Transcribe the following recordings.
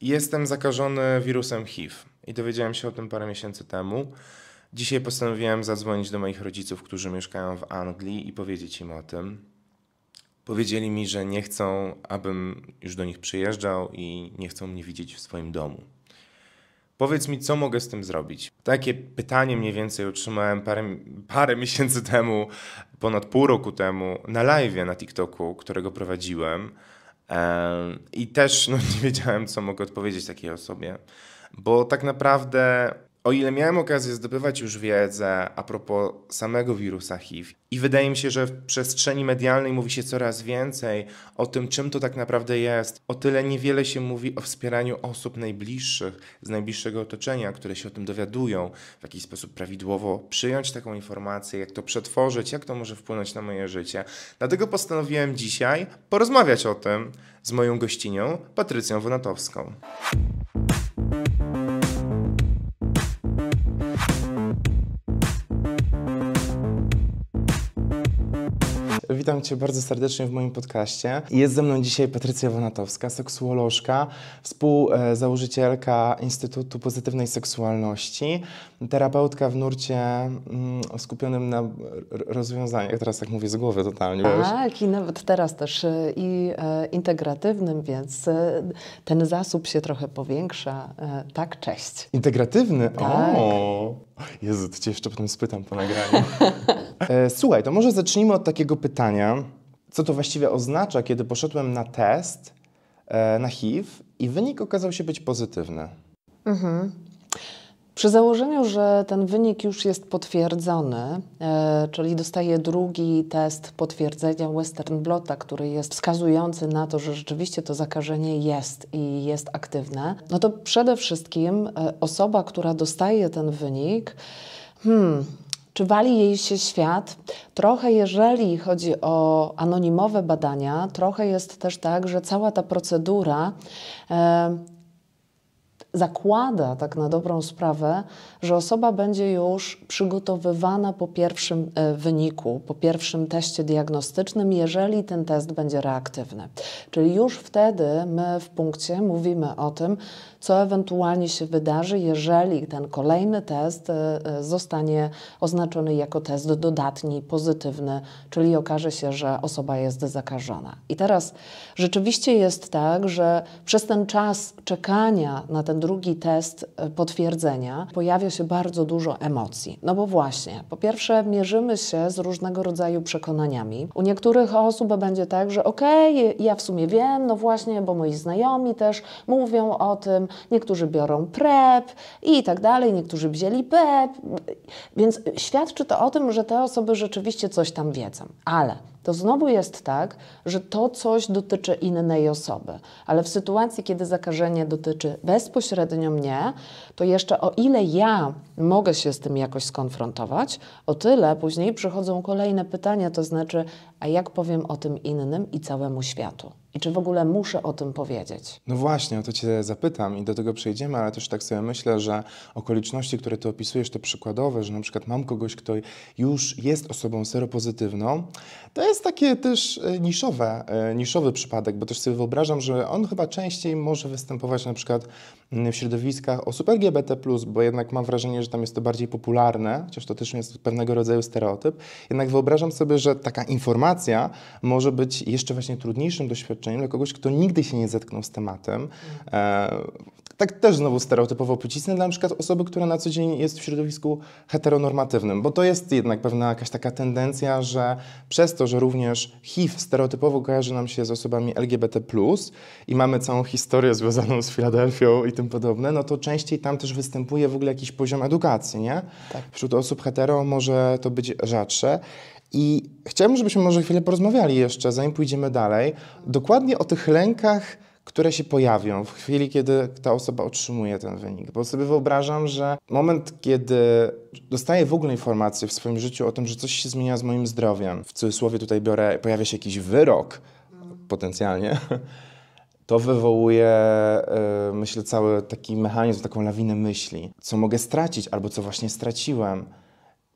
jestem zakażony wirusem HIV i dowiedziałem się o tym parę miesięcy temu. Dzisiaj postanowiłem zadzwonić do moich rodziców, którzy mieszkają w Anglii i powiedzieć im o tym. Powiedzieli mi, że nie chcą, abym już do nich przyjeżdżał i nie chcą mnie widzieć w swoim domu. Powiedz mi, co mogę z tym zrobić? Takie pytanie mniej więcej otrzymałem parę, parę miesięcy temu, ponad pół roku temu, na live na TikToku, którego prowadziłem. I też no, nie wiedziałem, co mogę odpowiedzieć takiej osobie, bo tak naprawdę o ile miałem okazję zdobywać już wiedzę a propos samego wirusa HIV, i wydaje mi się, że w przestrzeni medialnej mówi się coraz więcej o tym, czym to tak naprawdę jest, o tyle niewiele się mówi o wspieraniu osób najbliższych, z najbliższego otoczenia, które się o tym dowiadują, w jaki sposób prawidłowo przyjąć taką informację, jak to przetworzyć, jak to może wpłynąć na moje życie. Dlatego postanowiłem dzisiaj porozmawiać o tym z moją gościnią, Patrycją Wonatowską. witam Cię bardzo serdecznie w moim podcaście. Jest ze mną dzisiaj Patrycja Wanatowska, seksuolożka, współzałożycielka Instytutu Pozytywnej Seksualności, terapeutka w nurcie mm, skupionym na rozwiązaniach, teraz tak mówię z głowy totalnie. Tak, wiesz? i nawet teraz też e, i e, integratywnym, więc e, ten zasób się trochę powiększa. E, tak, cześć. Integratywny? Tak. O! Jezu, to cię jeszcze potem spytam po nagraniu. E, słuchaj, to może zacznijmy od takiego pytania, co to właściwie oznacza, kiedy poszedłem na test e, na HIV i wynik okazał się być pozytywny. Mhm. Przy założeniu, że ten wynik już jest potwierdzony, e, czyli dostaje drugi test potwierdzenia Western Blota, który jest wskazujący na to, że rzeczywiście to zakażenie jest i jest aktywne, no to przede wszystkim e, osoba, która dostaje ten wynik, hmm, czy wali jej się świat? Trochę jeżeli chodzi o anonimowe badania, trochę jest też tak, że cała ta procedura e, zakłada tak na dobrą sprawę, że osoba będzie już przygotowywana po pierwszym e, wyniku, po pierwszym teście diagnostycznym, jeżeli ten test będzie reaktywny. Czyli już wtedy my w punkcie mówimy o tym, co ewentualnie się wydarzy, jeżeli ten kolejny test e, e, zostanie oznaczony jako test dodatni, pozytywny, czyli okaże się, że osoba jest zakażona. I teraz rzeczywiście jest tak, że przez ten czas czekania na ten drugi test e, potwierdzenia pojawia się bardzo dużo emocji. No bo właśnie, po pierwsze mierzymy się z różnego rodzaju przekonaniami. U niektórych osób będzie tak, że okej, okay, ja w sumie wiem, no właśnie, bo moi znajomi też mówią o tym, niektórzy biorą PrEP i tak dalej, niektórzy wzięli PEP, e więc świadczy to o tym, że te osoby rzeczywiście coś tam wiedzą. Ale to znowu jest tak, że to coś dotyczy innej osoby. Ale w sytuacji, kiedy zakażenie dotyczy bezpośrednio mnie, to jeszcze o ile ja mogę się z tym jakoś skonfrontować, o tyle później przychodzą kolejne pytania, to znaczy, a jak powiem o tym innym i całemu światu? I czy w ogóle muszę o tym powiedzieć? No właśnie, o to Cię zapytam i do tego przejdziemy, ale też tak sobie myślę, że okoliczności, które Ty opisujesz, te przykładowe, że na przykład mam kogoś, kto już jest osobą seropozytywną, to jest jest takie też e, niszowe, e, niszowy przypadek, bo też sobie wyobrażam, że on chyba częściej może występować na przykład mm, w środowiskach osób LGBT+, bo jednak mam wrażenie, że tam jest to bardziej popularne, chociaż to też jest pewnego rodzaju stereotyp. Jednak wyobrażam sobie, że taka informacja może być jeszcze właśnie trudniejszym doświadczeniem dla kogoś, kto nigdy się nie zetknął z tematem. Mm. E, tak też znowu stereotypowo przycisnę dla przykład osoby, która na co dzień jest w środowisku heteronormatywnym, bo to jest jednak pewna jakaś taka tendencja, że przez to, że również HIV stereotypowo kojarzy nam się z osobami LGBT+, i mamy całą historię związaną z Filadelfią i tym podobne, no to częściej tam też występuje w ogóle jakiś poziom edukacji, nie? Tak. Wśród osób hetero może to być rzadsze. I chciałbym, żebyśmy może chwilę porozmawiali jeszcze, zanim pójdziemy dalej, dokładnie o tych lękach, które się pojawią w chwili, kiedy ta osoba otrzymuje ten wynik. Bo sobie wyobrażam, że moment, kiedy dostaję w ogóle informację w swoim życiu o tym, że coś się zmienia z moim zdrowiem, w cudzysłowie tutaj biorę, pojawia się jakiś wyrok potencjalnie, to wywołuje, y, myślę, cały taki mechanizm, taką lawinę myśli, co mogę stracić albo co właśnie straciłem.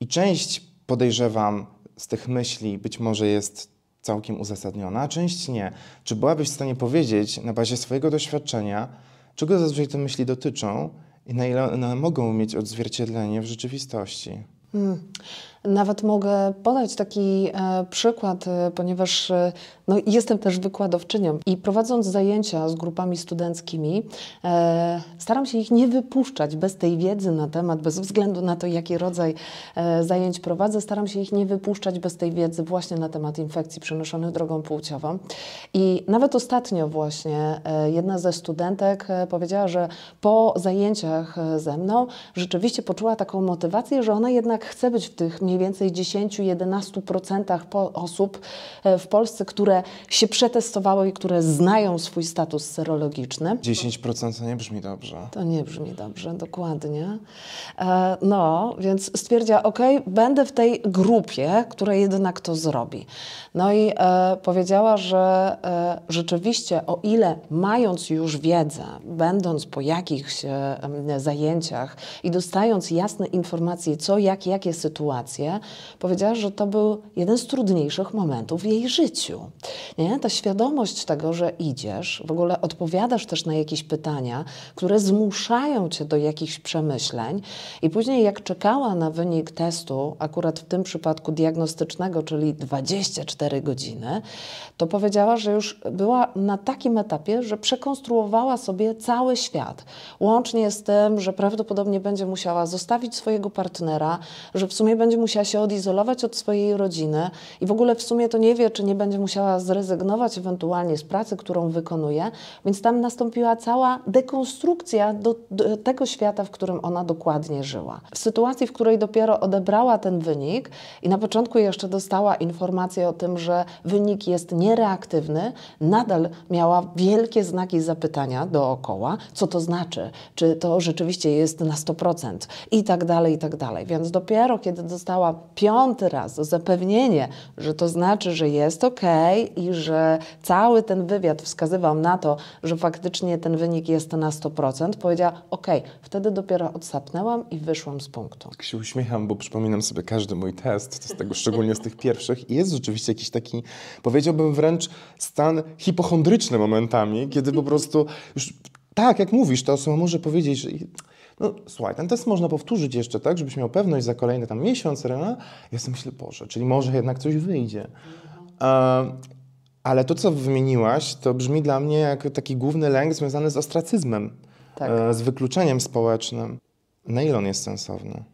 I część podejrzewam z tych myśli być może jest całkiem uzasadniona, a część nie. Czy byłabyś w stanie powiedzieć na bazie swojego doświadczenia, czego zazwyczaj te myśli dotyczą i na ile one mogą mieć odzwierciedlenie w rzeczywistości? Hmm. Nawet mogę podać taki e, przykład, e, ponieważ e, no, jestem też wykładowczynią i prowadząc zajęcia z grupami studenckimi, staram się ich nie wypuszczać bez tej wiedzy na temat, bez względu na to, jaki rodzaj zajęć prowadzę, staram się ich nie wypuszczać bez tej wiedzy właśnie na temat infekcji przenoszonych drogą płciową. I nawet ostatnio właśnie jedna ze studentek powiedziała, że po zajęciach ze mną rzeczywiście poczuła taką motywację, że ona jednak chce być w tych miejscach, mniej więcej 10-11% osób e, w Polsce, które się przetestowały i które znają swój status serologiczny. 10% to nie brzmi dobrze. To nie brzmi dobrze, dokładnie. E, no, więc stwierdza, ok, będę w tej grupie, która jednak to zrobi. No i e, powiedziała, że rzeczywiście, o ile mając już wiedzę, będąc po jakichś zajęciach i dostając jasne informacje, co, jak, jakie sytuacje, relację, powiedziała, że to był jeden z trudniejszych momentów w jej życiu. Nie? Ta świadomość tego, że idziesz, w ogóle odpowiadasz też na jakieś pytania, które zmuszają cię do jakichś przemyśleń, i później, jak czekała na wynik testu, akurat w tym przypadku diagnostycznego, czyli 24 godziny, to powiedziała, że już była na takim etapie, że przekonstruowała sobie cały świat. Łącznie z tym, że prawdopodobnie będzie musiała zostawić swojego partnera, że w sumie będzie musiała musiała się odizolować od swojej rodziny i w ogóle w sumie to nie wie, czy nie będzie musiała zrezygnować ewentualnie z pracy, którą wykonuje, więc tam nastąpiła cała dekonstrukcja do, do tego świata, w którym ona dokładnie żyła. W sytuacji, w której dopiero odebrała ten wynik i na początku jeszcze dostała informację o tym, że wynik jest niereaktywny, nadal miała wielkie znaki zapytania dookoła, co to znaczy, czy to rzeczywiście jest na 100% i tak dalej, i tak dalej. Więc dopiero kiedy dostała dostała piąty raz zapewnienie, że to znaczy, że jest ok i że cały ten wywiad wskazywał na to, że faktycznie ten wynik jest na 100%, powiedziała ok, wtedy dopiero odsapnęłam i wyszłam z punktu. Tak się uśmiecham, bo przypominam sobie każdy mój test, z tego, szczególnie z tych pierwszych i jest rzeczywiście jakiś taki, powiedziałbym wręcz stan hipochondryczny momentami, kiedy po prostu już tak, jak mówisz, ta osoba może powiedzieć, że no słuchaj, ten test można powtórzyć jeszcze, tak, żebyś miał pewność za kolejny tam miesiąc, rena. Ja sobie myślę, Boże, czyli może jednak coś wyjdzie. Mhm. E, ale to, co wymieniłaś, to brzmi dla mnie jak taki główny lęk związany z ostracyzmem, tak. E, z wykluczeniem społecznym. Na ile on jest sensowny?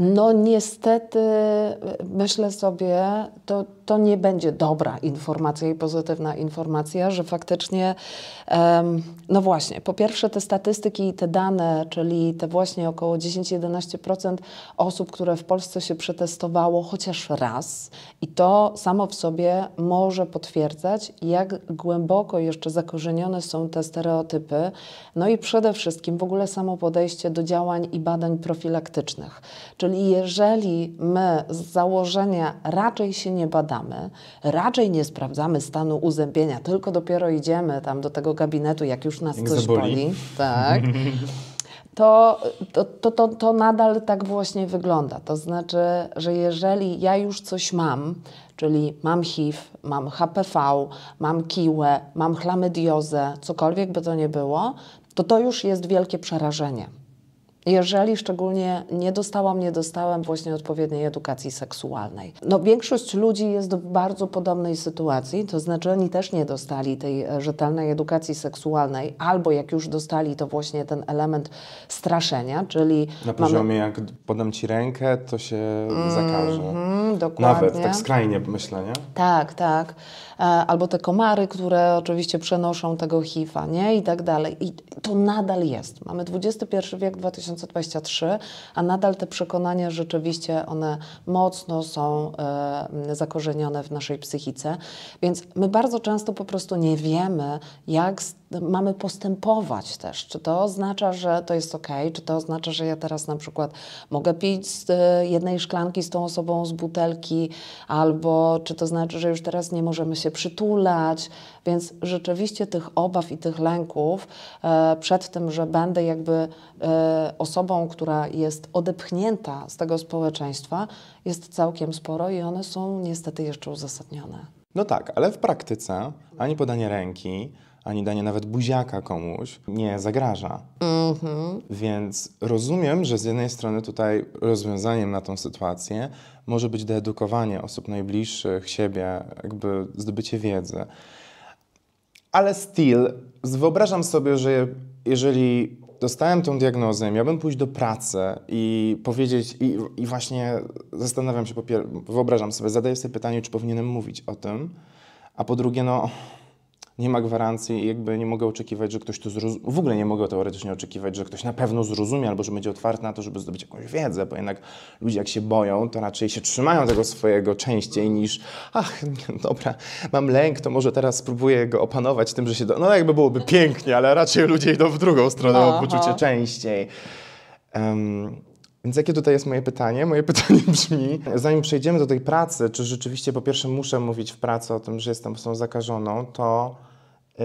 No niestety myślę sobie, to, to nie będzie dobra informacja i pozytywna informacja, że faktycznie, um, no właśnie, po pierwsze te statystyki i te dane, czyli te właśnie około 10-11% osób, które w Polsce się przetestowało chociaż raz i to samo w sobie może potwierdzać, jak głęboko jeszcze zakorzenione są te stereotypy, no i przede wszystkim w ogóle samo podejście do działań i badań profilaktycznych, czyli Czyli jeżeli my z założenia raczej się nie badamy, raczej nie sprawdzamy stanu uzębienia, tylko dopiero idziemy tam do tego gabinetu, jak już nas coś boli, tak, to, to, to, to nadal tak właśnie wygląda. To znaczy, że jeżeli ja już coś mam, czyli mam HIV, mam HPV, mam kiłę, mam chlamydiozę, cokolwiek by to nie było, to to już jest wielkie przerażenie jeżeli szczególnie nie dostałam, nie dostałem właśnie odpowiedniej edukacji seksualnej. No, większość ludzi jest w bardzo podobnej sytuacji, to znaczy oni też nie dostali tej e, rzetelnej edukacji seksualnej, albo jak już dostali, to właśnie ten element straszenia, czyli... Na poziomie mamy... jak podam Ci rękę, to się mm -hmm, zakaże. Mhm, dokładnie. Nawet tak skrajnie myślę, nie? Tak, tak. E, albo te komary, które oczywiście przenoszą tego HIV-a, nie? I tak dalej. I to nadal jest. Mamy XXI wiek, 2023, a nadal te przekonania rzeczywiście one mocno są e, zakorzenione w naszej psychice, więc my bardzo często po prostu nie wiemy, jak z mamy postępować też? Czy to oznacza, że to jest ok? Czy to oznacza, że ja teraz na przykład mogę pić z e, jednej szklanki z tą osobą z butelki, albo czy to znaczy, że już teraz nie możemy się przytulać? Więc rzeczywiście tych obaw i tych lęków e, przed tym, że będę jakby e, osobą, która jest odepchnięta z tego społeczeństwa, jest całkiem sporo i one są niestety jeszcze uzasadnione. No tak, ale w praktyce ani podanie ręki, ani danie nawet buziaka komuś nie zagraża. Więc rozumiem, że z jednej strony tutaj rozwiązaniem na tą sytuację może być deedukowanie osób najbliższych siebie, jakby zdobycie wiedzy. Ale still, wyobrażam sobie, że jeżeli dostałem tą diagnozę, miałbym pójść do pracy i powiedzieć, i, i właśnie zastanawiam się, wyobrażam sobie, zadaję sobie pytanie, czy powinienem mówić o tym, a po drugie, no nie ma gwarancji i jakby nie mogę oczekiwać, że ktoś to zrozumie. W ogóle nie mogę teoretycznie oczekiwać, że ktoś na pewno zrozumie albo że będzie otwarty na to, żeby zdobyć jakąś wiedzę, bo jednak ludzie jak się boją, to raczej się trzymają tego swojego częściej niż ach, dobra, mam lęk, to może teraz spróbuję go opanować tym, że się... Do... No jakby byłoby pięknie, ale raczej ludzie idą w drugą stronę, mam poczucie częściej. Um, więc jakie tutaj jest moje pytanie? Moje pytanie brzmi, zanim przejdziemy do tej pracy, czy rzeczywiście po pierwsze muszę mówić w pracy o tym, że jestem osobą zakażoną, to Yy,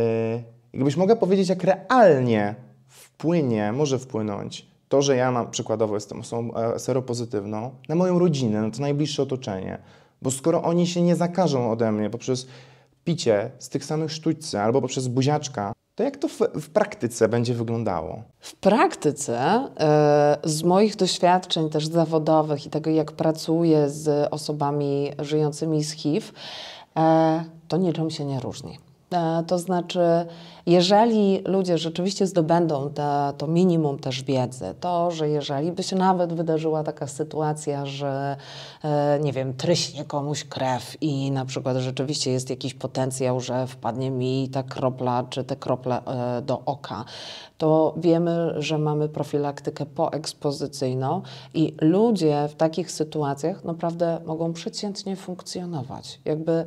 jakbyś mogła powiedzieć, jak realnie wpłynie, może wpłynąć to, że ja mam, przykładowo jestem osobą e, seropozytywną, na moją rodzinę, na to najbliższe otoczenie. Bo skoro oni się nie zakażą ode mnie poprzez picie z tych samych sztućce albo poprzez buziaczka, to jak to w, w praktyce będzie wyglądało? W praktyce, e, z moich doświadczeń też zawodowych i tego, jak pracuję z osobami żyjącymi z HIV, e, to niczym się nie różni. E, to znaczy, jeżeli ludzie rzeczywiście zdobędą te, to minimum też wiedzy, to, że jeżeli by się nawet wydarzyła taka sytuacja, że e, nie wiem, tryśnie komuś krew i na przykład rzeczywiście jest jakiś potencjał, że wpadnie mi ta kropla czy te krople e, do oka, to wiemy, że mamy profilaktykę poekspozycyjną i ludzie w takich sytuacjach naprawdę mogą przeciętnie funkcjonować. Jakby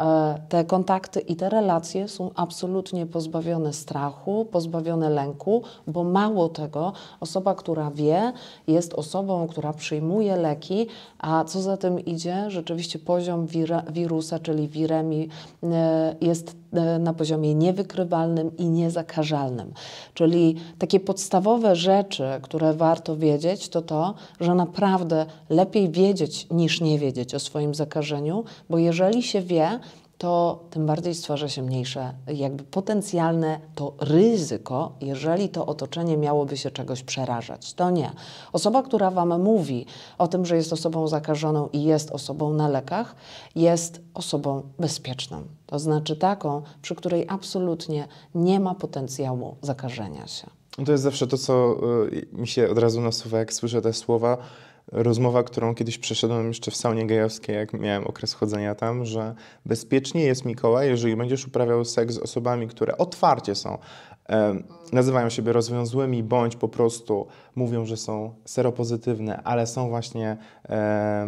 e, te kontakty i te relacje są absolutnie pozbawione pozbawione strachu, pozbawione lęku, bo mało tego, osoba, która wie, jest osobą, która przyjmuje leki, a co za tym idzie, rzeczywiście poziom wira, wirusa, czyli wiremii, e, jest e, na poziomie niewykrywalnym i niezakażalnym. Czyli takie podstawowe rzeczy, które warto wiedzieć, to to, że naprawdę lepiej wiedzieć niż nie wiedzieć o swoim zakażeniu, bo jeżeli się wie, to tym bardziej stwarza się mniejsze, jakby potencjalne to ryzyko, jeżeli to otoczenie miałoby się czegoś przerażać. To nie. Osoba, która Wam mówi o tym, że jest osobą zakażoną i jest osobą na lekach, jest osobą bezpieczną. To znaczy taką, przy której absolutnie nie ma potencjału zakażenia się. To jest zawsze to, co y, mi się od razu nasuwa, jak słyszę te słowa rozmowa, którą kiedyś przeszedłem jeszcze w saunie gejowskiej, jak miałem okres chodzenia tam, że bezpiecznie jest Mikołaj, jeżeli będziesz uprawiał seks z osobami, które otwarcie są, e, nazywają siebie rozwiązłymi, bądź po prostu mówią, że są seropozytywne, ale są właśnie, e,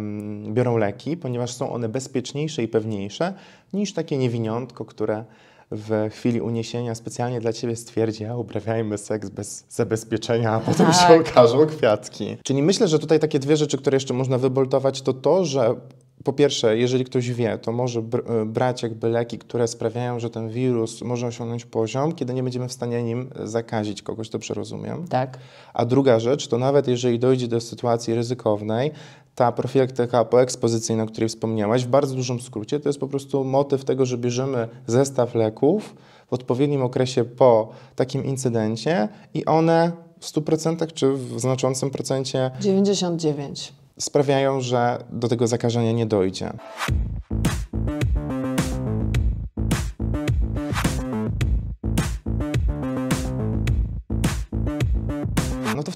biorą leki, ponieważ są one bezpieczniejsze i pewniejsze niż takie niewiniątko, które w chwili uniesienia specjalnie dla ciebie stwierdzi, a uprawiajmy seks bez zabezpieczenia, a potem tak. się okażą kwiatki. Czyli myślę, że tutaj takie dwie rzeczy, które jeszcze można wyboltować, to to, że po pierwsze, jeżeli ktoś wie, to może br e, brać jakby leki, które sprawiają, że ten wirus może osiągnąć poziom, kiedy nie będziemy w stanie nim zakazić kogoś, to przerozumiem. Tak. A druga rzecz, to nawet jeżeli dojdzie do sytuacji ryzykownej, ta profilaktyka poekspozycyjna, o której wspomniałaś, w bardzo dużym skrócie, to jest po prostu motyw tego, że bierzemy zestaw leków w odpowiednim okresie po takim incydencie i one w 100% czy w znaczącym procencie 99 sprawiają, że do tego zakażenia nie dojdzie.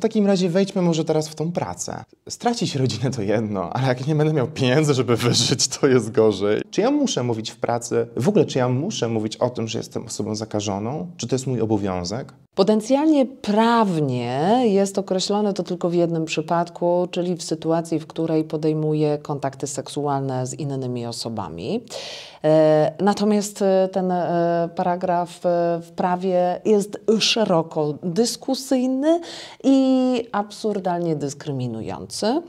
takim razie wejdźmy może teraz w tą pracę. Stracić rodzinę to jedno, ale jak nie będę miał pieniędzy, żeby wyżyć, to jest gorzej. Czy ja muszę mówić w pracy, w ogóle czy ja muszę mówić o tym, że jestem osobą zakażoną? Czy to jest mój obowiązek? Potencjalnie prawnie jest określone to tylko w jednym przypadku, czyli w sytuacji, w której podejmuje kontakty seksualne z innymi osobami. E, natomiast e, ten e, paragraf w prawie jest szeroko dyskusyjny i absurdalnie dyskryminujący.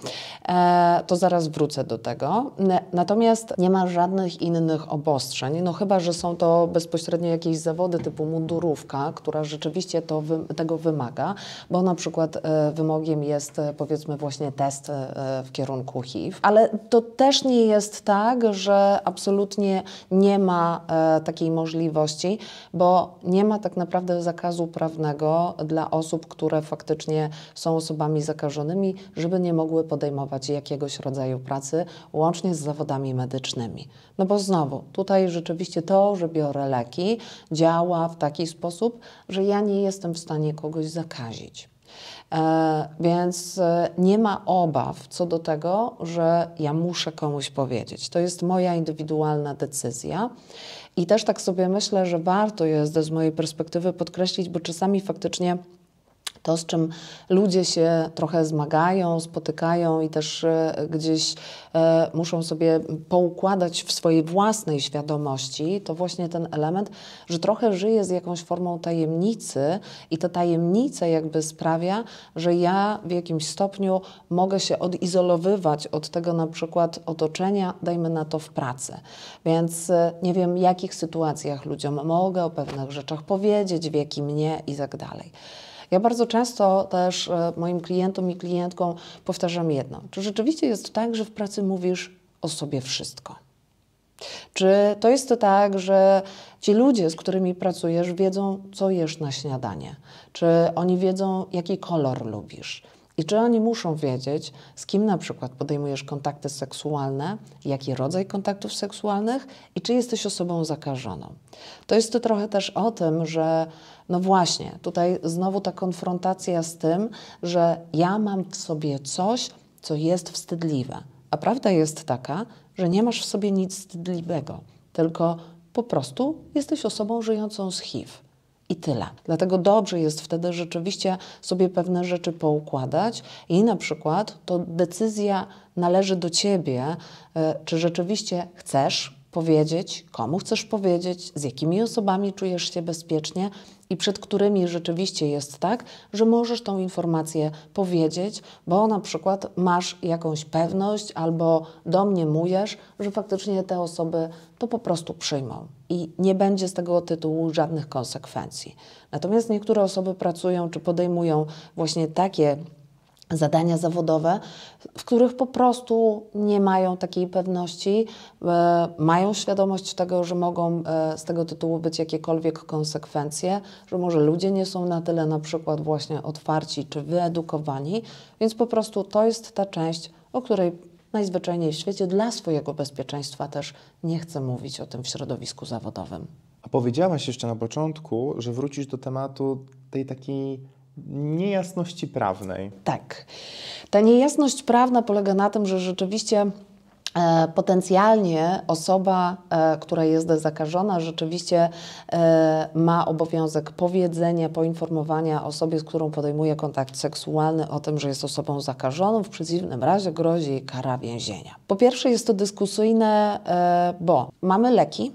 To zaraz wrócę do tego. Natomiast nie ma żadnych innych obostrzeń, no chyba, że są to bezpośrednio jakieś zawody typu mundurówka, która rzeczywiście rzeczywiście to wy, tego wymaga, bo na przykład e, wymogiem jest e, powiedzmy właśnie test e, w kierunku HIV, ale to też nie jest tak, że absolutnie nie ma takiej możliwości, bo nie ma tak naprawdę zakazu prawnego dla osób, które faktycznie są osobami zakażonymi, żeby nie mogły podejmować jakiegoś rodzaju pracy, łącznie z zawodami medycznymi. No bo znowu, tutaj rzeczywiście to, że biorę leki, działa w taki sposób, że ja nie jestem w stanie kogoś zakazić. E, więc e, nie ma obaw co do tego, że ja muszę komuś powiedzieć. To jest moja indywidualna decyzja. I też tak sobie myślę, że warto jest z mojej perspektywy podkreślić, bo czasami faktycznie to, z czym ludzie się trochę zmagają, spotykają i też e, gdzieś e, muszą sobie poukładać w swojej własnej świadomości, to właśnie ten element, że trochę żyję z jakąś formą tajemnicy i ta tajemnica jakby sprawia, że ja w jakimś stopniu mogę się odizolowywać od tego na przykład otoczenia, dajmy na to w pracy. Więc e, nie wiem, w jakich sytuacjach ludziom mogę o pewnych rzeczach powiedzieć, w jakim nie i tak dalej. Ja bardzo często też e, moim klientom i klientkom powtarzam jedno. Czy rzeczywiście jest tak, że w pracy mówisz o sobie wszystko? Czy to jest to tak, że ci ludzie, z którymi pracujesz, wiedzą, co jesz na śniadanie? Czy oni wiedzą, jaki kolor lubisz? I czy oni muszą wiedzieć, z kim na przykład podejmujesz kontakty seksualne, jaki rodzaj kontaktów seksualnych i czy jesteś osobą zakażoną. To jest to trochę też o tym, że no właśnie, tutaj znowu ta konfrontacja z tym, że ja mam w sobie coś, co jest wstydliwe. A prawda jest taka, że nie masz w sobie nic wstydliwego, tylko po prostu jesteś osobą żyjącą z HIV i tyle. Dlatego dobrze jest wtedy rzeczywiście sobie pewne rzeczy poukładać i na przykład to decyzja należy do ciebie, e, czy rzeczywiście chcesz powiedzieć, komu chcesz powiedzieć, z jakimi osobami czujesz się bezpiecznie i przed którymi rzeczywiście jest tak, że możesz tą informację powiedzieć, bo na przykład masz jakąś pewność albo domniemujesz, że faktycznie te osoby to po prostu przyjmą i nie będzie z tego tytułu żadnych konsekwencji. Natomiast niektóre osoby pracują czy podejmują właśnie takie zadania zawodowe, w których po prostu nie mają takiej pewności, e, mają świadomość tego, że mogą e, z tego tytułu być jakiekolwiek konsekwencje, że może ludzie nie są na tyle na przykład właśnie otwarci czy wyedukowani, więc po prostu to jest ta część, o której najzwyczajniej w świecie dla swojego bezpieczeństwa też nie chcę mówić o tym w środowisku zawodowym. A powiedziałaś jeszcze na początku, że wrócisz do tematu tej takiej niejasności prawnej. Tak. Ta niejasność prawna polega na tym, że rzeczywiście e, potencjalnie osoba, e, która jest zakażona, rzeczywiście e, ma obowiązek powiedzenia, poinformowania osobie, z którą podejmuje kontakt seksualny o tym, że jest osobą zakażoną. W przeciwnym razie grozi kara więzienia. Po pierwsze jest to dyskusyjne, bo mamy leki,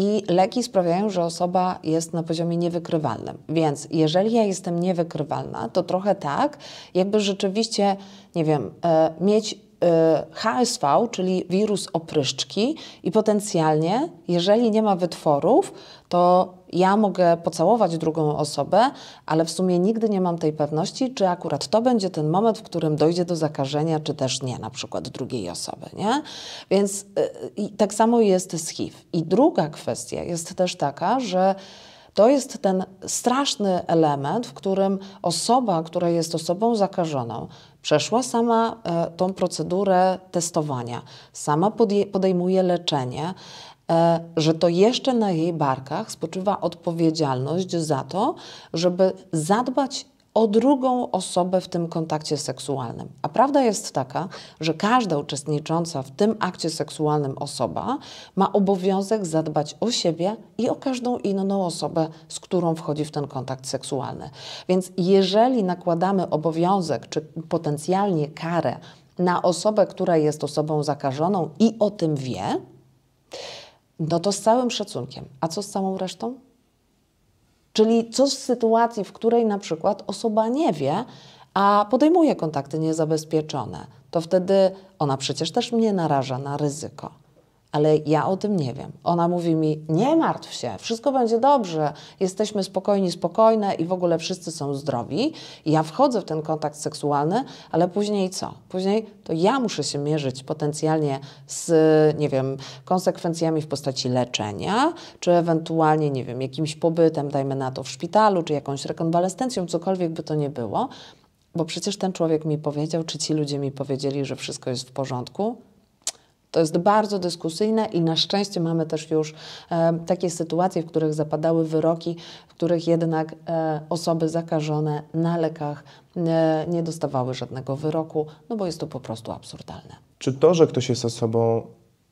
i leki sprawiają, że osoba jest na poziomie niewykrywalnym. Więc jeżeli ja jestem niewykrywalna, to trochę tak, jakby rzeczywiście, nie wiem, e, mieć Y, HSV, czyli wirus opryszczki i potencjalnie, jeżeli nie ma wytworów, to ja mogę pocałować drugą osobę, ale w sumie nigdy nie mam tej pewności, czy akurat to będzie ten moment, w którym dojdzie do zakażenia, czy też nie, na przykład drugiej osoby, nie? Więc yy, tak samo jest z HIV. I druga kwestia jest też taka, że to jest ten straszny element, w którym osoba, która jest osobą zakażoną, Przeszła sama e, tą procedurę testowania, sama podejmuje leczenie, e, że to jeszcze na jej barkach spoczywa odpowiedzialność za to, żeby zadbać o drugą osobę w tym kontakcie seksualnym. A prawda jest taka, że każda uczestnicząca w tym akcie seksualnym osoba ma obowiązek zadbać o siebie i o każdą inną osobę, z którą wchodzi w ten kontakt seksualny. Więc jeżeli nakładamy obowiązek czy potencjalnie karę na osobę, która jest osobą zakażoną i o tym wie, no to z całym szacunkiem. A co z całą resztą? Czyli co z sytuacji, w której na przykład osoba nie wie, a podejmuje kontakty niezabezpieczone, to wtedy ona przecież też mnie naraża na ryzyko ale ja o tym nie wiem. Ona mówi mi: Nie martw się, wszystko będzie dobrze, jesteśmy spokojni, spokojne i w ogóle wszyscy są zdrowi. I ja wchodzę w ten kontakt seksualny, ale później co? Później to ja muszę się mierzyć potencjalnie z, nie wiem, konsekwencjami w postaci leczenia, czy ewentualnie, nie wiem, jakimś pobytem, dajmy na to, w szpitalu, czy jakąś rekonwalescencją, cokolwiek by to nie było. Bo przecież ten człowiek mi powiedział, czy ci ludzie mi powiedzieli, że wszystko jest w porządku, to jest bardzo dyskusyjne i na szczęście mamy też już e, takie sytuacje, w których zapadały wyroki, w których jednak e, osoby zakażone na lekach e, nie dostawały żadnego wyroku, no bo jest to po prostu absurdalne. Czy to, że ktoś jest osobą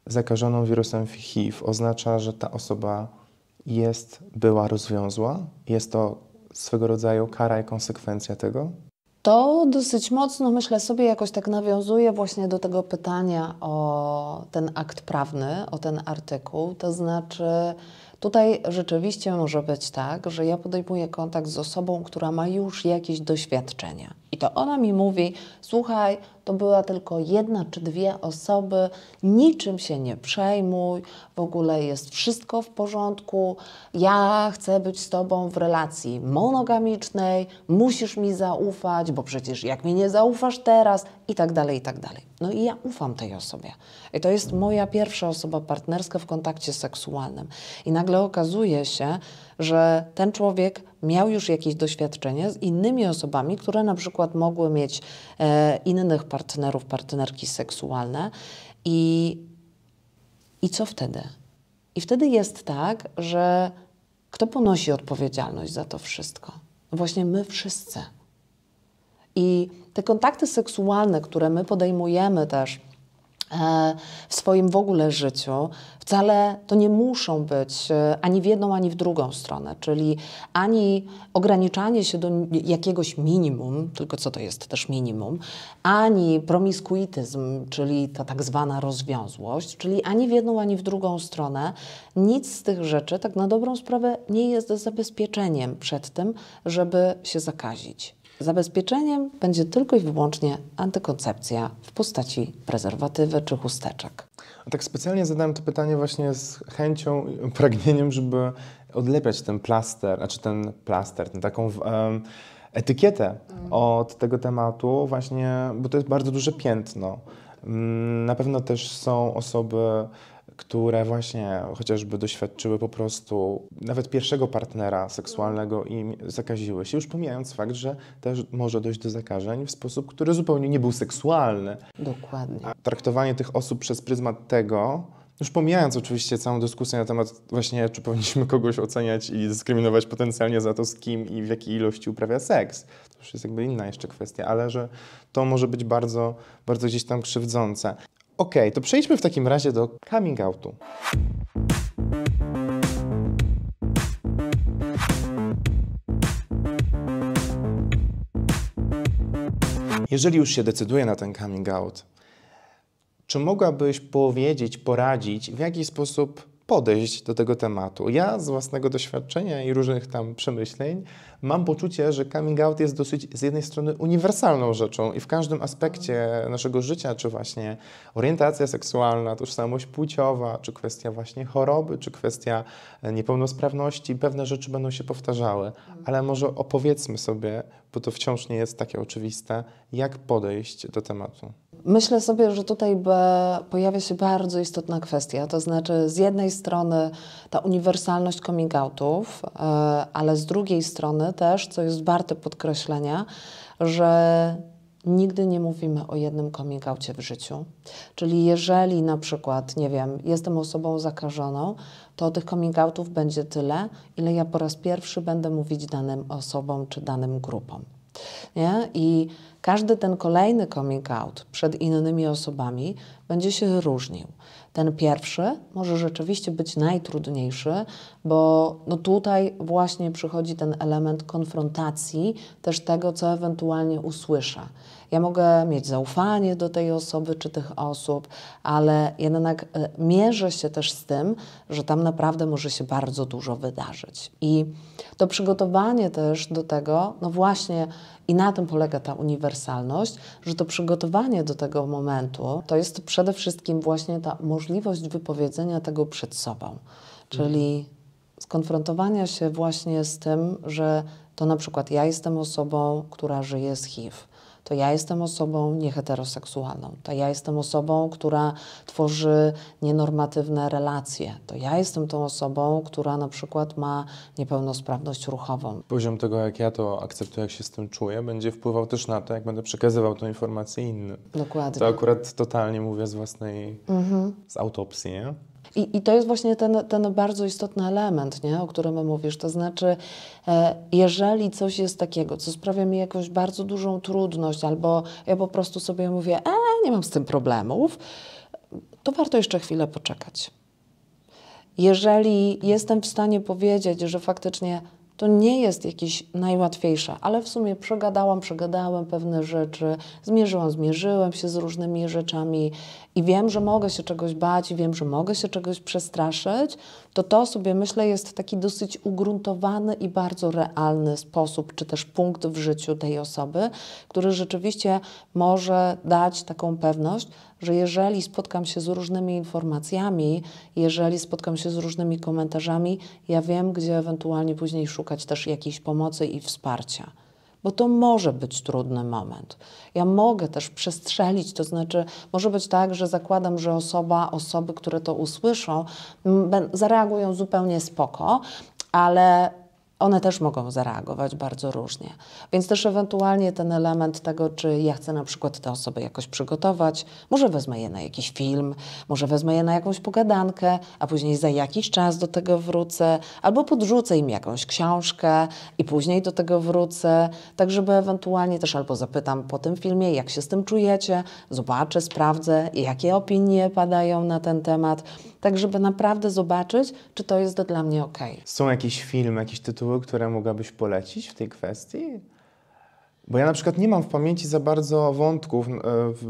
zakażoną wirusem HIV oznacza, że ta osoba jest, była rozwiązła? Jest to swego rodzaju kara i konsekwencja tego? to dosyć mocno, myślę sobie, jakoś tak nawiązuje właśnie do tego pytania o ten akt prawny, o ten artykuł. To znaczy, tutaj rzeczywiście może być tak, że ja podejmuję kontakt z osobą, która ma już jakieś doświadczenie. I to ona mi mówi: Słuchaj, to była tylko jedna czy dwie osoby, niczym się nie przejmuj, w ogóle jest wszystko w porządku. Ja chcę być z tobą w relacji monogamicznej, musisz mi zaufać, bo przecież jak mi nie zaufasz teraz, i tak dalej, i tak dalej. No i ja ufam tej osobie. I to jest moja pierwsza osoba partnerska w kontakcie seksualnym. I nagle okazuje się, że ten człowiek miał już jakieś doświadczenie z innymi osobami, które na przykład mogły mieć e, innych partnerów, partnerki seksualne i, i co wtedy? I wtedy jest tak, że kto ponosi odpowiedzialność za to wszystko? Właśnie my wszyscy. I te kontakty seksualne, które my podejmujemy też E, w swoim w ogóle życiu, wcale to nie muszą być e, ani w jedną, ani w drugą stronę, czyli ani ograniczanie się do jakiegoś minimum, tylko co to jest też minimum, ani promiskuityzm, czyli ta tak zwana rozwiązłość, czyli ani w jedną, ani w drugą stronę. Nic z tych rzeczy, tak na dobrą sprawę, nie jest zabezpieczeniem przed tym, żeby się zakazić. Zabezpieczeniem będzie tylko i wyłącznie antykoncepcja w postaci prezerwatywy czy chusteczek. A tak specjalnie zadałem to pytanie właśnie z chęcią, pragnieniem, żeby odlepiać ten plaster, znaczy ten plaster, ten taką um, etykietę mm. od tego tematu właśnie, bo to jest bardzo duże piętno. Mm, na pewno też są osoby które właśnie chociażby doświadczyły po prostu nawet pierwszego partnera seksualnego i zakaziły się, już pomijając fakt, że też może dojść do zakażeń w sposób, który zupełnie nie był seksualny. Dokładnie. A traktowanie tych osób przez pryzmat tego, już pomijając oczywiście całą dyskusję na temat właśnie, czy powinniśmy kogoś oceniać i dyskryminować potencjalnie za to, z kim i w jakiej ilości uprawia seks. To już jest jakby inna jeszcze kwestia, ale że to może być bardzo, bardzo gdzieś tam krzywdzące. OK, to przejdźmy w takim razie do coming outu. Jeżeli już się decyduje na ten coming out, czy mogłabyś powiedzieć, poradzić, w jaki sposób podejść do tego tematu. Ja z własnego doświadczenia i różnych tam przemyśleń mam poczucie, że coming out jest dosyć z jednej strony uniwersalną rzeczą i w każdym aspekcie naszego życia, czy właśnie orientacja seksualna, tożsamość płciowa, czy kwestia właśnie choroby, czy kwestia e, niepełnosprawności, pewne rzeczy będą się powtarzały, mhm. ale może opowiedzmy sobie, bo to wciąż nie jest takie oczywiste, jak podejść do tematu. Myślę sobie, że tutaj pojawia się bardzo istotna kwestia, to znaczy z jednej strony ta uniwersalność coming outów, e, ale z drugiej strony też, co jest warte podkreślenia, że nigdy nie mówimy o jednym coming outcie w życiu. Czyli jeżeli na przykład, nie wiem, jestem osobą zakażoną, to tych coming outów będzie tyle, ile ja po raz pierwszy będę mówić danym osobom czy danym grupom. Nie? I każdy ten kolejny coming out przed innymi osobami będzie się różnił. Ten pierwszy może rzeczywiście być najtrudniejszy, bo no tutaj właśnie przychodzi ten element konfrontacji, też tego, co ewentualnie usłyszę. Ja mogę mieć zaufanie do tej osoby czy tych osób, ale jednak e, mierzę się też z tym, że tam naprawdę może się bardzo dużo wydarzyć. I to przygotowanie też do tego, no właśnie, i na tym polega ta uniwersalność, że to przygotowanie do tego momentu to jest przede wszystkim właśnie ta możliwość wypowiedzenia tego przed sobą, czyli mhm. skonfrontowania się właśnie z tym, że to na przykład ja jestem osobą, która żyje z HIV to ja jestem osobą nieheteroseksualną, to ja jestem osobą, która tworzy nienormatywne relacje, to ja jestem tą osobą, która na przykład ma niepełnosprawność ruchową. Poziom tego, jak ja to akceptuję, jak się z tym czuję, będzie wpływał też na to, jak będę przekazywał tę informację innym. Dokładnie. To akurat totalnie mówię z własnej, mhm. z autopsji, nie? I, i to jest właśnie ten, ten bardzo istotny element, nie? o którym mówisz. To znaczy, e, jeżeli coś jest takiego, co sprawia mi jakąś bardzo dużą trudność, albo ja po prostu sobie mówię, e, nie mam z tym problemów, to warto jeszcze chwilę poczekać. Jeżeli jestem w stanie powiedzieć, że faktycznie to nie jest jakieś najłatwiejsze, ale w sumie przegadałam, przegadałem pewne rzeczy, zmierzyłam, zmierzyłem się z różnymi rzeczami i wiem, że mogę się czegoś bać, i wiem, że mogę się czegoś przestraszyć, to to sobie myślę jest taki dosyć ugruntowany i bardzo realny sposób, czy też punkt w życiu tej osoby, który rzeczywiście może dać taką pewność, że jeżeli spotkam się z różnymi informacjami, jeżeli spotkam się z różnymi komentarzami, ja wiem, gdzie ewentualnie później szukać też jakiejś pomocy i wsparcia bo to może być trudny moment. Ja mogę też przestrzelić, to znaczy może być tak, że zakładam, że osoba, osoby, które to usłyszą, zareagują zupełnie spoko, ale one też mogą zareagować bardzo różnie. Więc też ewentualnie ten element tego, czy ja chcę na przykład te osoby jakoś przygotować, może wezmę je na jakiś film, może wezmę je na jakąś pogadankę, a później za jakiś czas do tego wrócę, albo podrzucę im jakąś książkę i później do tego wrócę, tak żeby ewentualnie też albo zapytam po tym filmie, jak się z tym czujecie, zobaczę, sprawdzę, jakie opinie padają na ten temat tak żeby naprawdę zobaczyć, czy to jest dla mnie ok. Są jakieś filmy, jakieś tytuły, które mogłabyś polecić w tej kwestii? Bo ja na przykład nie mam w pamięci za bardzo wątków,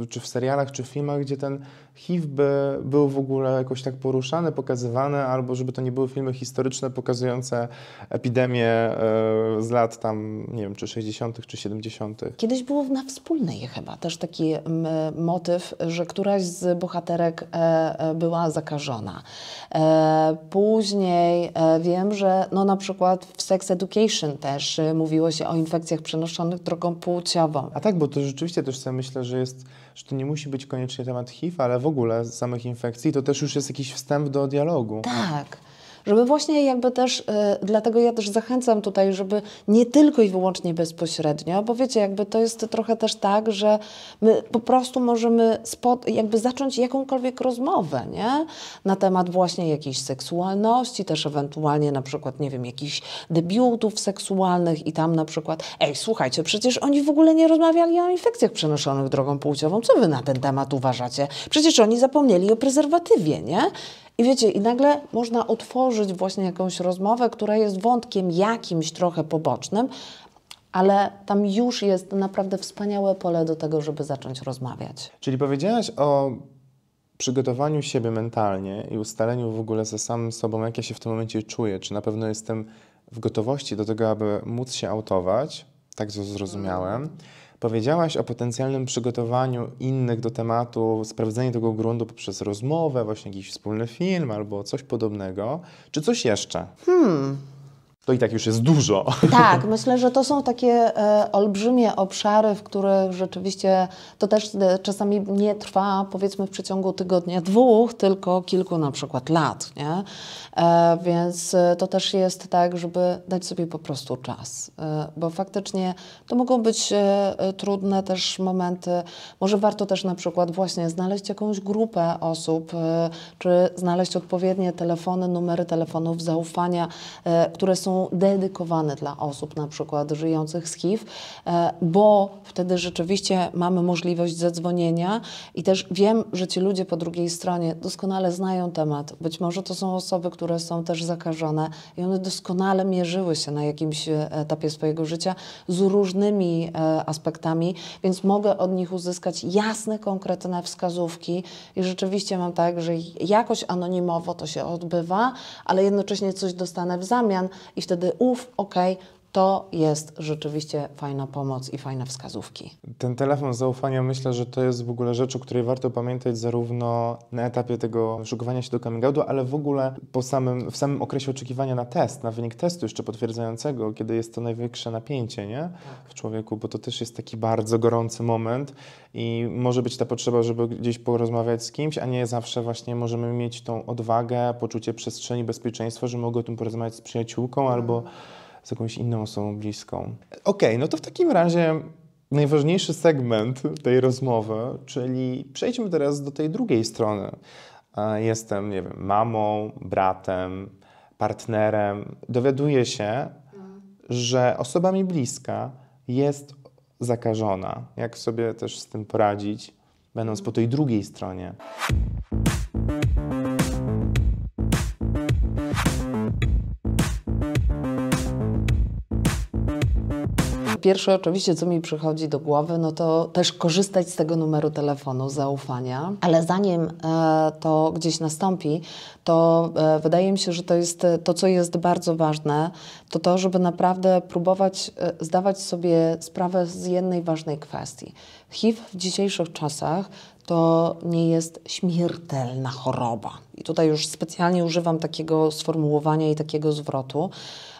e, czy w serialach, czy w filmach, gdzie ten HIV by był w ogóle jakoś tak poruszany, pokazywany, albo żeby to nie były filmy historyczne pokazujące epidemię e, z lat tam, nie wiem, czy 60., czy 70. Kiedyś było na wspólnej chyba też taki motyw, że któraś z bohaterek e, e, była zakażona. Później wiem, że no na przykład w Sex Education też mówiło się o infekcjach przenoszonych drogą płciową. A tak, bo to rzeczywiście też sobie myślę, że jest że to nie musi być koniecznie temat HIV, ale w ogóle samych infekcji, to też już jest jakiś wstęp do dialogu. Tak żeby właśnie jakby też, y, dlatego ja też zachęcam tutaj, żeby nie tylko i wyłącznie bezpośrednio, bo wiecie, jakby to jest trochę też tak, że my po prostu możemy spod, jakby zacząć jakąkolwiek rozmowę, nie? Na temat właśnie jakiejś seksualności, też ewentualnie na przykład, nie wiem, jakichś debiutów seksualnych i tam na przykład, ej, słuchajcie, przecież oni w ogóle nie rozmawiali o infekcjach przenoszonych drogą płciową, co wy na ten temat uważacie? Przecież oni zapomnieli o prezerwatywie, nie? I wiecie, i nagle można otworzyć właśnie jakąś rozmowę, która jest wątkiem jakimś trochę pobocznym, ale tam już jest naprawdę wspaniałe pole do tego, żeby zacząć rozmawiać. Czyli powiedziałaś o przygotowaniu siebie mentalnie i ustaleniu w ogóle ze samym sobą, jak ja się w tym momencie czuję, czy na pewno jestem w gotowości do tego, aby móc się autować, tak to zrozumiałem. Mm. Powiedziałaś o potencjalnym przygotowaniu innych do tematu, sprawdzenie tego gruntu poprzez rozmowę, właśnie jakiś wspólny film albo coś podobnego. Czy coś jeszcze? Hmm to i tak już jest dużo. Tak, myślę, że to są takie e, olbrzymie obszary, w których rzeczywiście to też e, czasami nie trwa powiedzmy w przeciągu tygodnia, dwóch, tylko kilku na przykład lat, nie? E, więc e, to też jest tak, żeby dać sobie po prostu czas, e, bo faktycznie to mogą być e, trudne też momenty. Może warto też na przykład właśnie znaleźć jakąś grupę osób, czy znaleźć odpowiednie telefony, numery telefonów zaufania, które są dedykowane dla osób na przykład żyjących z HIV, e, bo wtedy rzeczywiście mamy możliwość zadzwonienia i też wiem, że ci ludzie po drugiej stronie doskonale znają temat. Być może to są osoby, które są też zakażone i one doskonale mierzyły się na jakimś e, etapie swojego życia z różnymi e, aspektami, więc mogę od nich uzyskać jasne, konkretne wskazówki i rzeczywiście mam tak, że jakoś anonimowo to się odbywa, ale jednocześnie coś dostanę w zamian i wtedy uff, okej, okay, to jest rzeczywiście fajna pomoc i fajne wskazówki. Ten telefon zaufania myślę, że to jest w ogóle rzecz, o której warto pamiętać zarówno na etapie tego szukania się do coming outu, ale w ogóle po samym, w samym okresie oczekiwania na test, na wynik testu jeszcze potwierdzającego, kiedy jest to największe napięcie nie? Tak. w człowieku, bo to też jest taki bardzo gorący moment i może być ta potrzeba, żeby gdzieś porozmawiać z kimś, a nie zawsze właśnie możemy mieć tą odwagę, poczucie przestrzeni, bezpieczeństwa, że mogę o tym porozmawiać z przyjaciółką albo mhm z jakąś inną osobą bliską. Okej, okay, no to w takim razie najważniejszy segment tej rozmowy, czyli przejdźmy teraz do tej drugiej strony. Jestem, nie wiem, mamą, bratem, partnerem. Dowiaduję się, że osoba mi bliska jest zakażona. Jak sobie też z tym poradzić, będąc po tej drugiej stronie? pierwsze oczywiście, co mi przychodzi do głowy, no to też korzystać z tego numeru telefonu zaufania. Ale zanim e, to gdzieś nastąpi, to e, wydaje mi się, że to jest e, to, co jest bardzo ważne, to to, żeby naprawdę próbować zdawać sobie sprawę z jednej ważnej kwestii. HIV w dzisiejszych czasach to nie jest śmiertelna choroba. I tutaj już specjalnie używam takiego sformułowania i takiego zwrotu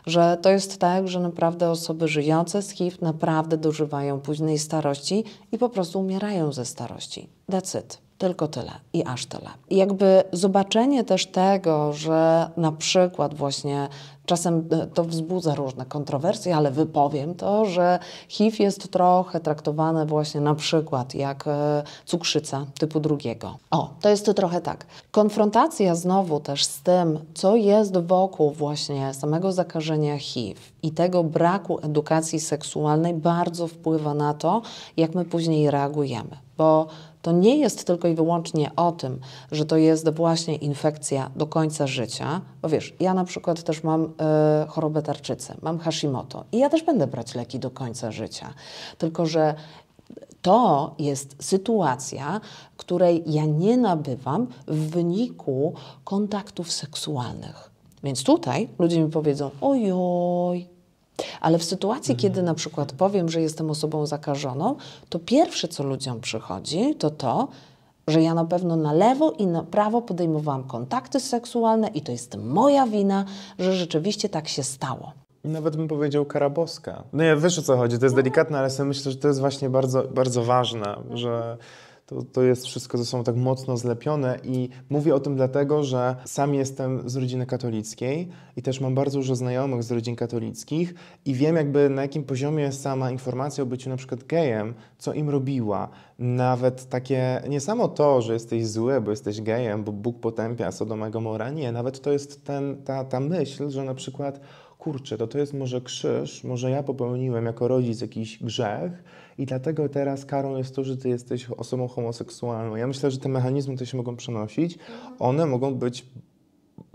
że to jest tak, że naprawdę osoby żyjące z HIV naprawdę dożywają późnej starości i po prostu umierają ze starości. That's it. Tylko tyle i aż tyle. jakby zobaczenie też tego, że na przykład właśnie czasem e, to wzbudza różne kontrowersje, ale wypowiem to, że HIV jest trochę traktowane właśnie na przykład jak e, cukrzyca typu drugiego. O, to jest trochę tak. Konfrontacja znowu też z tym, co jest wokół właśnie samego zakażenia HIV i tego braku edukacji seksualnej bardzo wpływa na to, jak my później reagujemy, bo to nie jest tylko i wyłącznie o tym, że to jest właśnie infekcja do końca życia, bo wiesz, ja na przykład też mam y, chorobę tarczycy, mam Hashimoto i ja też będę brać leki do końca życia, tylko że to jest sytuacja, której ja nie nabywam w wyniku kontaktów seksualnych. Więc tutaj ludzie mi powiedzą: ojoj, ale w sytuacji, mhm. kiedy na przykład powiem, że jestem osobą zakażoną, to pierwsze, co ludziom przychodzi, to to, że ja na pewno na lewo i na prawo podejmowałam kontakty seksualne i to jest moja wina, że rzeczywiście tak się stało. Nawet bym powiedział karaboska. No ja wiesz o co chodzi, to jest no. delikatne, ale sobie myślę, że to jest właśnie bardzo, bardzo ważne, że to, to jest wszystko ze sobą tak mocno zlepione i mówię o tym dlatego, że sam jestem z rodziny katolickiej i też mam bardzo dużo znajomych z rodzin katolickich i wiem jakby na jakim poziomie sama informacja o byciu na przykład gejem, co im robiła. Nawet takie, nie samo to, że jesteś zły, bo jesteś gejem, bo Bóg potępia Sodoma Gomora, nie, nawet to jest ten, ta, ta myśl, że na przykład kurczę, to to jest może krzyż, może ja popełniłem jako rodzic jakiś grzech, i dlatego teraz karą jest to, że ty jesteś osobą homoseksualną. Ja myślę, że te mechanizmy, które się mogą przenosić, one mogą być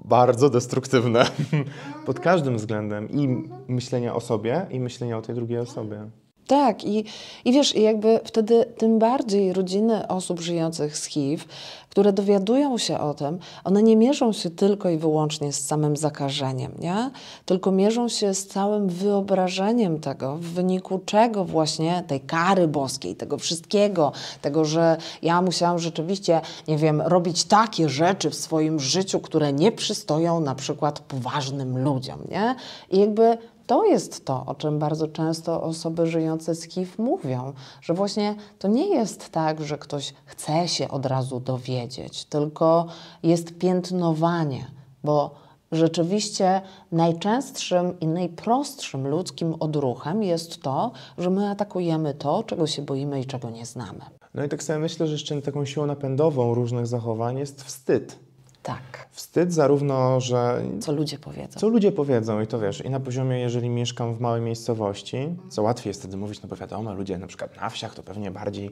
bardzo destruktywne pod każdym względem i myślenia o sobie, i myślenia o tej drugiej osobie. Tak, i, i wiesz, jakby wtedy tym bardziej rodziny osób żyjących z HIV, które dowiadują się o tym, one nie mierzą się tylko i wyłącznie z samym zakażeniem, nie? tylko mierzą się z całym wyobrażeniem tego, w wyniku czego właśnie tej kary boskiej, tego wszystkiego, tego, że ja musiałam rzeczywiście, nie wiem, robić takie rzeczy w swoim życiu, które nie przystoją na przykład poważnym ludziom. Nie? I jakby to jest to, o czym bardzo często osoby żyjące z HIV mówią, że właśnie to nie jest tak, że ktoś chce się od razu dowiedzieć, tylko jest piętnowanie, bo rzeczywiście najczęstszym i najprostszym ludzkim odruchem jest to, że my atakujemy to, czego się boimy i czego nie znamy. No i tak sobie myślę, że jeszcze taką siłą napędową różnych zachowań jest wstyd tak. Wstyd zarówno, że... Co ludzie powiedzą. Co ludzie powiedzą i to wiesz, i na poziomie, jeżeli mieszkam w małej miejscowości, co łatwiej jest wtedy mówić, no bo wiadomo, ludzie na przykład na wsiach to pewnie bardziej...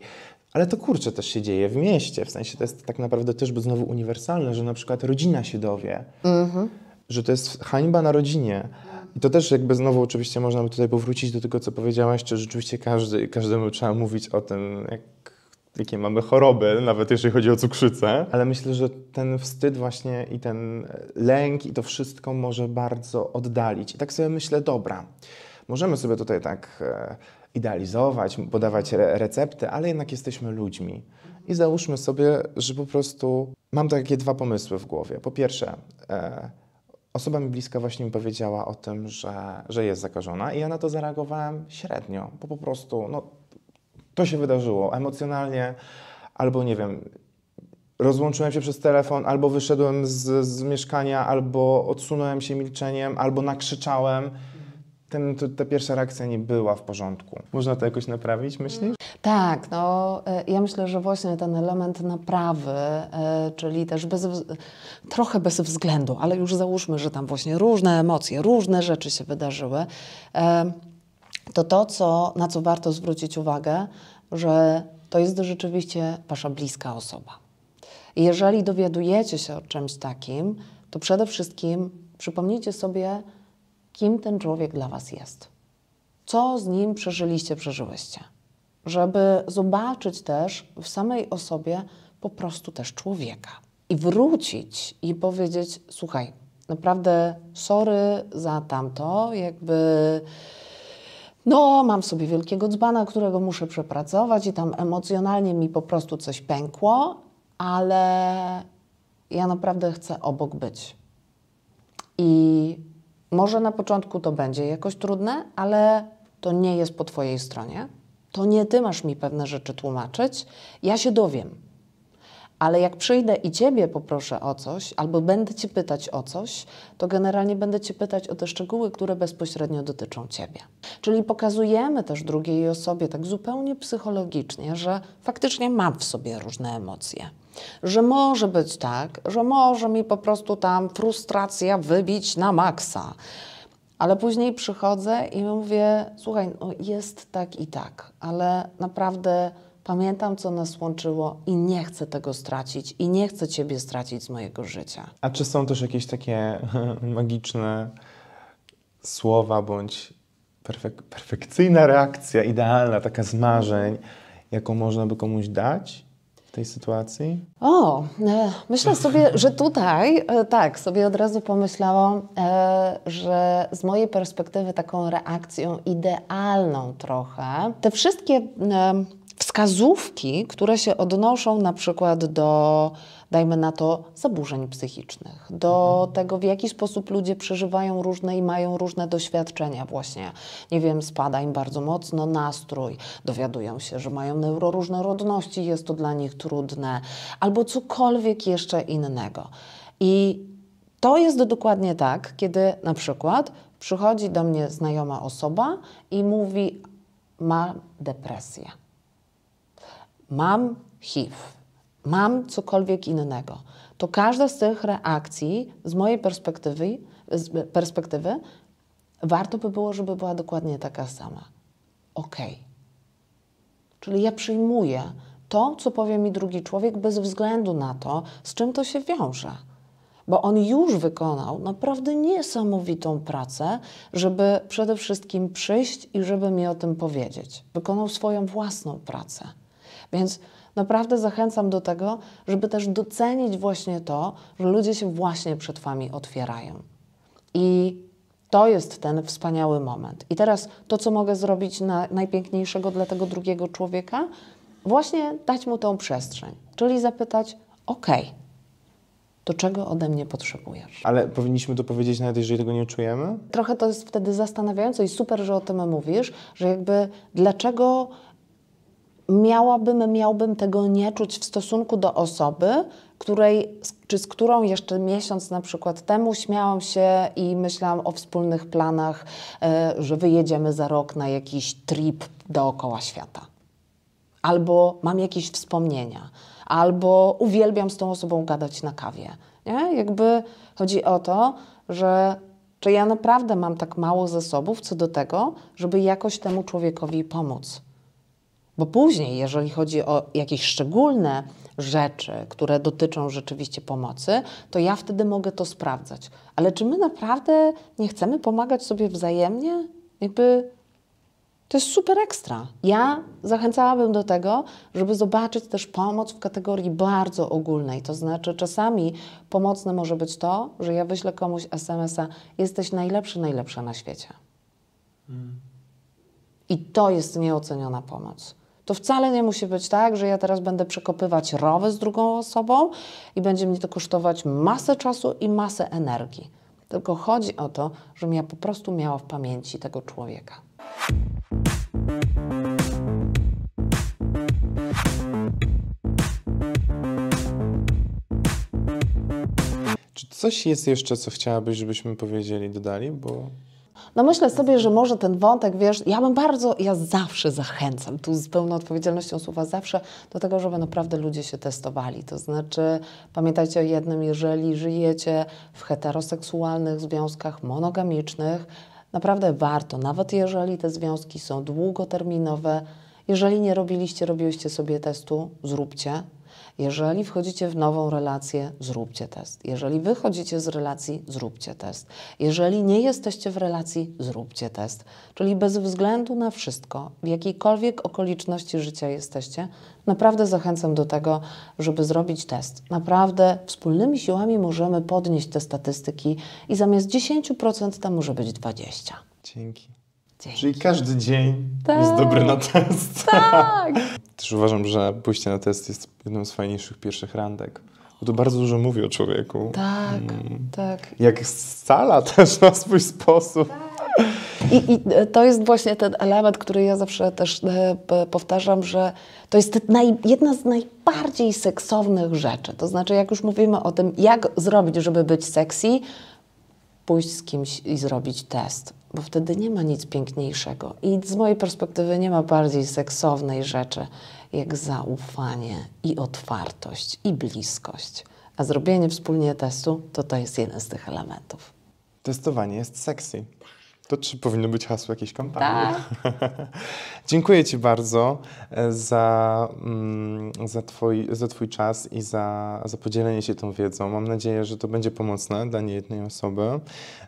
Ale to kurczę też się dzieje w mieście, w sensie to jest tak naprawdę też bo znowu uniwersalne, że na przykład rodzina się dowie, mhm. że to jest hańba na rodzinie. I to też jakby znowu oczywiście można by tutaj powrócić do tego, co powiedziałaś, że rzeczywiście każdy, każdemu trzeba mówić o tym, jak jakie mamy choroby, nawet jeżeli chodzi o cukrzycę, ale myślę, że ten wstyd właśnie i ten lęk i to wszystko może bardzo oddalić. I tak sobie myślę, dobra, możemy sobie tutaj tak e, idealizować, podawać re recepty, ale jednak jesteśmy ludźmi. I załóżmy sobie, że po prostu mam takie dwa pomysły w głowie. Po pierwsze, e, osoba mi bliska właśnie mi powiedziała o tym, że, że jest zakażona, i ja na to zareagowałem średnio, bo po prostu no, to się wydarzyło emocjonalnie, albo nie wiem, rozłączyłem się przez telefon, albo wyszedłem z, z mieszkania, albo odsunąłem się milczeniem, albo nakrzyczałem. Ten, to, ta pierwsza reakcja nie była w porządku. Można to jakoś naprawić, myślisz? Tak, no e, ja myślę, że właśnie ten element naprawy, e, czyli też bez, trochę bez względu, ale już załóżmy, że tam właśnie różne emocje, różne rzeczy się wydarzyły e, to to, co, na co warto zwrócić uwagę, że to jest rzeczywiście Wasza bliska osoba. Jeżeli dowiadujecie się o czymś takim, to przede wszystkim przypomnijcie sobie, kim ten człowiek dla Was jest. Co z nim przeżyliście, przeżyłyście. Żeby zobaczyć też w samej osobie po prostu też człowieka. I wrócić i powiedzieć: Słuchaj, naprawdę, sorry za tamto, jakby no mam sobie wielkiego dzbana, którego muszę przepracować i tam emocjonalnie mi po prostu coś pękło, ale ja naprawdę chcę obok być. I może na początku to będzie jakoś trudne, ale to nie jest po Twojej stronie. To nie Ty masz mi pewne rzeczy tłumaczyć. Ja się dowiem, ale jak przyjdę i Ciebie poproszę o coś, albo będę Cię pytać o coś, to generalnie będę Cię pytać o te szczegóły, które bezpośrednio dotyczą Ciebie. Czyli pokazujemy też drugiej osobie tak zupełnie psychologicznie, że faktycznie mam w sobie różne emocje. Że może być tak, że może mi po prostu tam frustracja wybić na maksa. Ale później przychodzę i mówię: Słuchaj, no jest tak i tak, ale naprawdę Pamiętam, co nas łączyło i nie chcę tego stracić i nie chcę Ciebie stracić z mojego życia. A czy są też jakieś takie magiczne słowa bądź perfek perfekcyjna reakcja, idealna, taka z marzeń, jaką można by komuś dać? w tej sytuacji? O, e, myślę sobie, że tutaj e, tak, sobie od razu pomyślałam, e, że z mojej perspektywy taką reakcją idealną trochę, te wszystkie wskazówki, które się odnoszą na przykład do, dajmy na to, zaburzeń psychicznych, do mhm. tego, w jaki sposób ludzie przeżywają różne i mają różne doświadczenia właśnie. Nie wiem, spada im bardzo mocno nastrój, dowiadują się, że mają neuroróżnorodności, jest to dla nich trudne, albo cokolwiek jeszcze innego. I to jest dokładnie tak, kiedy na przykład przychodzi do mnie znajoma osoba i mówi, ma depresję mam HIV, mam cokolwiek innego, to każda z tych reakcji z mojej perspektywy, z perspektywy warto by było, żeby była dokładnie taka sama. Ok. Czyli ja przyjmuję to, co powie mi drugi człowiek, bez względu na to, z czym to się wiąże. Bo on już wykonał naprawdę niesamowitą pracę, żeby przede wszystkim przyjść i żeby mi o tym powiedzieć. Wykonał swoją własną pracę. Więc naprawdę zachęcam do tego, żeby też docenić właśnie to, że ludzie się właśnie przed Wami otwierają. I to jest ten wspaniały moment. I teraz to, co mogę zrobić na najpiękniejszego dla tego drugiego człowieka, właśnie dać mu tą przestrzeń, czyli zapytać: OK, to czego ode mnie potrzebujesz? Ale powinniśmy to powiedzieć, nawet jeżeli tego nie czujemy? Trochę to jest wtedy zastanawiające i super, że o tym mówisz, że jakby dlaczego miałabym, miałbym tego nie czuć w stosunku do osoby, której, czy z którą jeszcze miesiąc na przykład temu śmiałam się i myślałam o wspólnych planach, e, że wyjedziemy za rok na jakiś trip dookoła świata. Albo mam jakieś wspomnienia, albo uwielbiam z tą osobą gadać na kawie. Nie? Jakby chodzi o to, że czy ja naprawdę mam tak mało zasobów co do tego, żeby jakoś temu człowiekowi pomóc. Bo później, jeżeli chodzi o jakieś szczególne rzeczy, które dotyczą rzeczywiście pomocy, to ja wtedy mogę to sprawdzać. Ale czy my naprawdę nie chcemy pomagać sobie wzajemnie? Jakby to jest super ekstra. Ja zachęcałabym do tego, żeby zobaczyć też pomoc w kategorii bardzo ogólnej. To znaczy, czasami pomocne może być to, że ja wyślę komuś SMS-a: Jesteś najlepszy, najlepsza na świecie. Mm. I to jest nieoceniona pomoc. To wcale nie musi być tak, że ja teraz będę przekopywać rowy z drugą osobą i będzie mnie to kosztować masę czasu i masę energii. Tylko chodzi o to, żebym ja po prostu miała w pamięci tego człowieka. Czy coś jest jeszcze, co chciałabyś, żebyśmy powiedzieli, dodali? Bo no myślę sobie, że może ten wątek, wiesz, ja bym bardzo, ja zawsze zachęcam, tu z pełną odpowiedzialnością słowa zawsze, do tego, żeby naprawdę ludzie się testowali. To znaczy, pamiętajcie o jednym, jeżeli żyjecie w heteroseksualnych związkach monogamicznych, naprawdę warto, nawet jeżeli te związki są długoterminowe, jeżeli nie robiliście, robiłyście sobie testu, zróbcie, jeżeli wchodzicie w nową relację, zróbcie test. Jeżeli wychodzicie z relacji, zróbcie test. Jeżeli nie jesteście w relacji, zróbcie test. Czyli bez względu na wszystko, w jakiejkolwiek okoliczności życia jesteście, naprawdę zachęcam do tego, żeby zrobić test. Naprawdę wspólnymi siłami możemy podnieść te statystyki i zamiast 10% tam może być 20%. Dzięki. Dzięki. Czyli każdy dzień tak. jest dobry na test. Tak. Też uważam, że pójście na test jest jedną z fajniejszych pierwszych randek. Bo to bardzo dużo mówi o człowieku. Tak, mm. tak. Jak scala też na swój sposób. Tak. I, I, e, to jest właśnie ten element, który ja zawsze też e, powtarzam, że to jest naj, jedna z najbardziej seksownych rzeczy. To znaczy, jak już mówimy o tym, jak zrobić, żeby być sexy, pójść z kimś i zrobić test bo wtedy nie ma nic piękniejszego. I z mojej perspektywy nie ma bardziej seksownej rzeczy, jak zaufanie i otwartość i bliskość. A zrobienie wspólnie testu to to jest jeden z tych elementów. Testowanie jest sexy. To czy powinno być hasło jakiejś kampanii? Tak. Dziękuję Ci bardzo e, za, mm, za, twój, za twój czas i za, za podzielenie się tą wiedzą. Mam nadzieję, że to będzie pomocne dla niejednej osoby.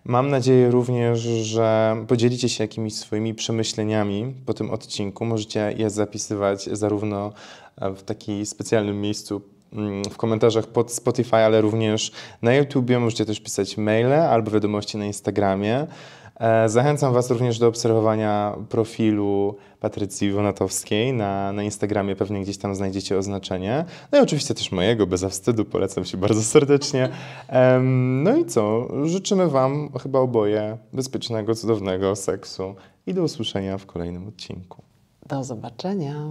Mam nadzieję również, że podzielicie się jakimiś swoimi przemyśleniami po tym odcinku. Możecie je zapisywać zarówno e, w takim specjalnym miejscu mm, w komentarzach pod Spotify, ale również na YouTubie. Możecie też pisać maile albo wiadomości na Instagramie. E, zachęcam Was również do obserwowania profilu Patrycji Wonatowskiej na, na Instagramie, pewnie gdzieś tam znajdziecie oznaczenie. No i oczywiście też mojego, bez wstydu, polecam się bardzo serdecznie. No i co? Życzymy Wam chyba oboje bezpiecznego, cudownego seksu i do usłyszenia w kolejnym odcinku. Do zobaczenia.